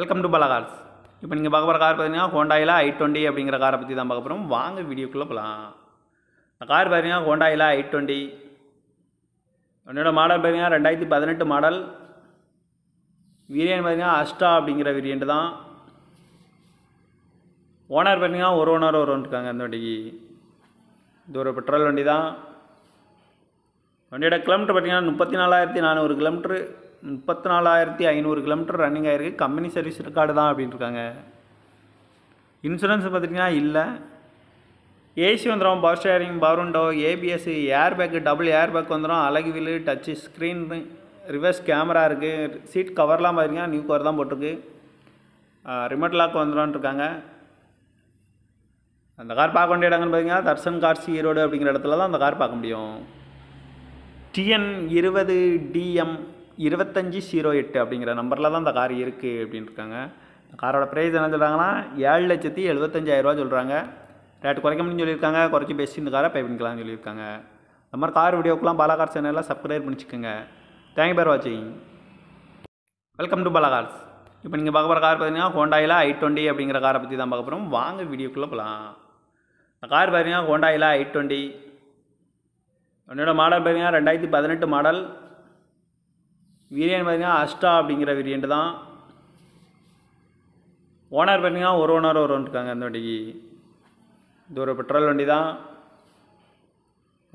welcome to cars இப்போ நீங்கள் பார்க்க போகிற கார் பார்த்தீங்கன்னா ஹோண்டாயில் ஐ டுவெண்ட்டி அப்படிங்கிற காரை பற்றி தான் பார்க்க போகிறோம் வாங்க வீடியோக்குள்ளே போகலாம் இந்த கார் பார்த்தீங்கன்னா ஹோண்டாயில் ஐ டுவெண்ட்டி என்னோடய மாடல் பார்த்தீங்கன்னா ரெண்டாயிரத்தி பதினெட்டு மாடல் வீரியன் பார்த்தீங்கன்னா அஸ்டா அப்படிங்கிற வேரியன்ட் தான் ஓனர் பார்த்தீங்கன்னா ஒரு ஓனர் ஒரு இருக்காங்க அந்த வண்டிக்கு இது ஒரு பெட்ரோல் வண்டி தான் வண்டியோட கிலோமீட்டர் பார்த்தீங்கன்னா முப்பத்தி நாலாயிரத்தி நானூறு கிலோமீட்ரு முப்பத்தி நாலாயிரத்தி ஐநூறு கிலோமீட்டர் ரன்னிங் ஆகிருக்கு கம்பெனி சர்வீஸ் ரெக்கார்டு தான் இருக்காங்க இன்சூரன்ஸ் பார்த்துட்டிங்கன்னா இல்லை ஏசி வந்துடும் power steering power window ABS air bag double air bag வந்துடும் அழகு wheel touch screen reverse camera இருக்குது சீட் கவர்லாம் பார்த்திங்கன்னா நியூ கவர் தான் போட்டிருக்கு ரிமோட் லாக் இருக்காங்க அந்த கார் பார்க்க வேண்டிய இடங்கள்னு பார்த்தீங்கன்னா தர்சன் சி ஈரோடு அப்படிங்கிற இடத்துல தான் அந்த கார் பார்க்க முடியும் டிஎன் இருபது டிஎம் இருபத்தஞ்சி ஜீரோ எட்டு அப்படிங்கிற நம்பரில் தான் அந்த கார் இருக்குது அப்படின்ட்டுருக்காங்க இந்த காரோட ப்ரைஸ் என்ன சொல்கிறாங்கன்னா ஏழு லட்சத்தி எழுபத்தஞ்சாயிரரூவா சொல்கிறாங்க ரேட்டு குறைக்க முடியும்னு சொல்லியிருக்காங்க குறைச்சி பேசி இந்த காரை பே பண்ணிக்கலாம்னு சொல்லியிருக்காங்க இந்த மாதிரி கார் வீடியோக்கெலாம் பாலாகார் சேனலில் சப்ஸ்கிரைப் பண்ணிச்சுக்கோங்க தேங்க்யூ பேர் வாட்சிங் வெல்கம் டு பாலாகார்ஸ் இப்போ நீங்கள் பார்க்க போகிற கார் பார்த்தீங்கன்னா ஹோண்டாயில் ஐ டுவெண்ட்டி அப்படிங்கிற காரை பற்றி தான் பார்க்க போகிறோம் வாங்க வீடியோக்குள்ளே போகலாம் இந்த கார் பார்த்தீங்கன்னா ஹோண்டாயில் ஐ டுவெண்ட்டி என்னோடய மாடல் பார்த்தீங்கன்னா ரெண்டாயிரத்தி பதினெட்டு மாடல் விரியன் பார்த்திங்கன்னா அஷ்டா அப்படிங்கிற வேரியன்ட் தான் ஓனர் பார்த்திங்கன்னா ஒரு ஓனர் ஒரு ஒன்று இருக்காங்க அந்த வண்டிக்கு இது ஒரு பெட்ரோல் வண்டி தான்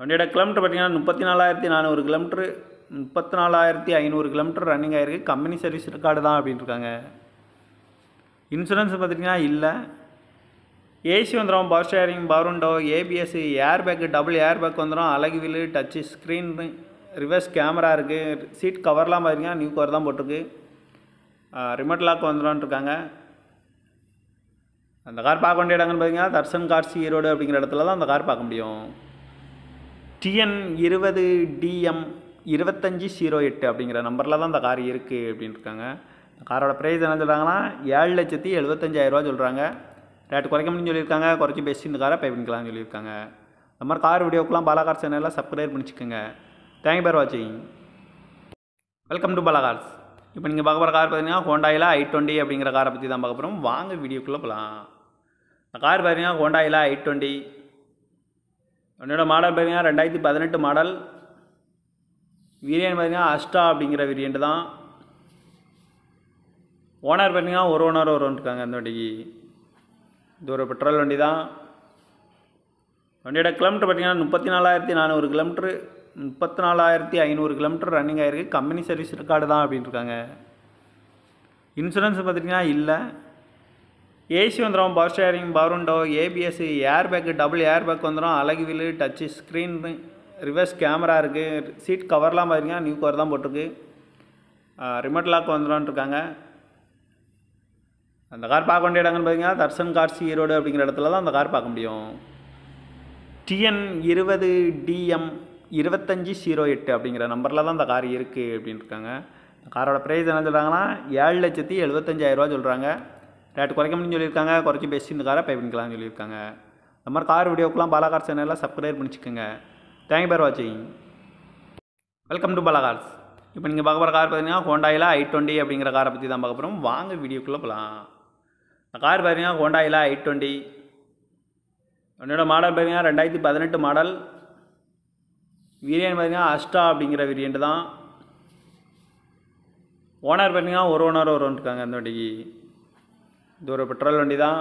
வண்டியோட கிலோமீட்டர் பார்த்திங்கன்னா முப்பத்தி நாலாயிரத்தி நானூறு கிலோமீட்ரு முப்பத்தி நாலாயிரத்தி ஐநூறு கிலோமீட்டர் ரன்னிங் ஆகிருக்கு கம்பெனி சர்வீஸ் ரெக்கார்டு தான் அப்படின்னு இருக்காங்க இன்சூரன்ஸ் பார்த்திங்கன்னா இல்லை ஏசி வந்துடும் power steering power window ABS air bag double air bag வந்துடும் அழகு wheel touch screen reverse camera இருக்குது சீட் கவர்லாம் பார்த்தீங்கன்னா நியூ கவர் தான் போட்டிருக்கு ரிமோட் லாக் இருக்காங்க அந்த கார் பார்க்க வேண்டிய இடங்கன்னு பார்த்தீங்கன்னா தர்சன் சி ஈரோடு அப்படிங்கிற இடத்துல தான் அந்த கார் பார்க்க முடியும் டிஎன் இருபது டிஎம் இருபத்தஞ்சி ஜீரோ எட்டு அப்படிங்கிற நம்பரில் தான் அந்த கார் இருக்குது இருக்காங்க அந்த காரோட ப்ரைஸ் என்ன சொல்கிறாங்கன்னா ஏழு லட்சத்தி எழுபத்தஞ்சாயிரரூவா சொல்கிறாங்க ரேட்டு குறைக்க முடியும்னு சொல்லியிருக்காங்க குறைச்சி பெஸ்ட் இந்த காரை பே பண்ணிக்கலாம்னு சொல்லியிருக்காங்க இந்த மாதிரி கார் வீடியோக்கெலாம் பாலா கார் சேனலில் சப்ஸ்கிரைப் பண்ணிச்சுக்கோங்க தேங்க்யூ ஃபார் வாட்சிங் வெல்கம் டு பலா கார்ஸ் இப்போ நீங்கள் பார்க்க போகிற கார் பார்த்தீங்கன்னா ஹோண்டாயில் ஐ டுவெண்ட்டி அப்படிங்கிற காரை பற்றி தான் பார்க்க போகிறோம் வாங்க வீடியோக்குள்ளே போகலாம் கார் பார்த்தீங்கன்னா ஹோண்டாயில் ஐ டுவெண்ட்டி என்னோட மாடல் பார்த்தீங்கன்னா ரெண்டாயிரத்தி பதினெட்டு மாடல் வீரியன் பார்த்தீங்கன்னா அஸ்டா அப்படிங்கிற வேரியன்ட் தான் ஓனர் பார்த்தீங்கன்னா ஒரு ஓனர் ஒரு இருக்காங்க அந்த வண்டிக்கு இது ஒரு பெட்ரோல் வண்டி தான் வண்டியோட கிலோமீட்டர் பார்த்தீங்கன்னா முப்பத்தி நாலாயிரத்தி நானூறு கிலோமீட்ரு முப்பத்தி நாலாயிரத்தி ஐநூறு கிலோமீட்டர் ரன்னிங் ஆகிருக்கு கம்பெனி சர்வீஸ் ரெக்கார்டு தான் இருக்காங்க இன்சூரன்ஸ் பார்த்துட்டிங்கன்னா இல்லை ஏசி வந்துடும் power steering power window ABS air bag double air bag வந்துடும் அழகு wheel touch screen reverse camera இருக்குது சீட் கவர்லாம் பார்த்திங்கன்னா நியூ கவர் தான் போட்டிருக்கு ரிமோட் லாக் இருக்காங்க அந்த கார் பார்க்க வேண்டிய இடங்கள்னு பார்த்தீங்கன்னா தர்சன் கார்ஸ் ஈரோடு அப்படிங்கிற இடத்துல தான் அந்த கார் பார்க்க முடியும் டிஎன் இருபது டிஎம் இருபத்தஞ்சி ஜீரோ எட்டு அப்படிங்கிற நம்பரில் தான் இந்த கார் இருக்குது அப்படின்னு இருக்காங்க காரோட ப்ரைஸ் என்ன சொல்கிறாங்கன்னா ஏழு லட்சத்தி எழுபத்தஞ்சாயிரரூவா சொல்கிறாங்க ரேட் குறைக்க முடியும்னு சொல்லியிருக்காங்க குறைச்சி பேசி இந்த காரை பே பண்ணிக்கலாம்னு சொல்லியிருக்காங்க இந்த மாதிரி கார் வீடியோக்கெலாம் பாலாகார் சேனலில் சப்ஸ்கிரைப் பண்ணிச்சுக்கோங்க தேங்க்யூ ஃபார் வாட்சிங் வெல்கம் டு பாலாகார்ஸ் இப்போ நீங்கள் பார்க்க போகிற கார் பார்த்தீங்கன்னா ஹோண்டாயில் ஐ டுவெண்ட்டி அப்படிங்கிற காரை பற்றி தான் பார்க்க போகிறோம் வாங்க வீடியோக்குள்ளே போகலாம் இந்த கார் பார்த்தீங்கன்னா ஹோண்டாயில் ஐ டுவெண்ட்டி என்னோடய மாடல் பார்த்தீங்கன்னா ரெண்டாயிரத்தி பதினெட்டு மாடல் விரியன் பார்த்திங்கன்னா அஷ்டா அப்படிங்கிற வேரியண்ட் தான் ஓனர் பார்த்தீங்கன்னா ஒரு ஓனர் ஒரு இருக்காங்க அந்த வண்டிக்கு இது ஒரு பெட்ரோல் வண்டி தான்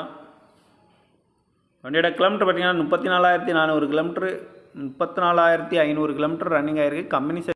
வண்டியோட கிலோமீட்டர் பார்த்திங்கன்னா முப்பத்தி நாலாயிரத்தி நானூறு கிலோமீட்ரு முப்பத்தி நாலாயிரத்தி ஐநூறு கிலோமீட்டர் ரன்னிங் ஆகிருக்கு கம்பெனி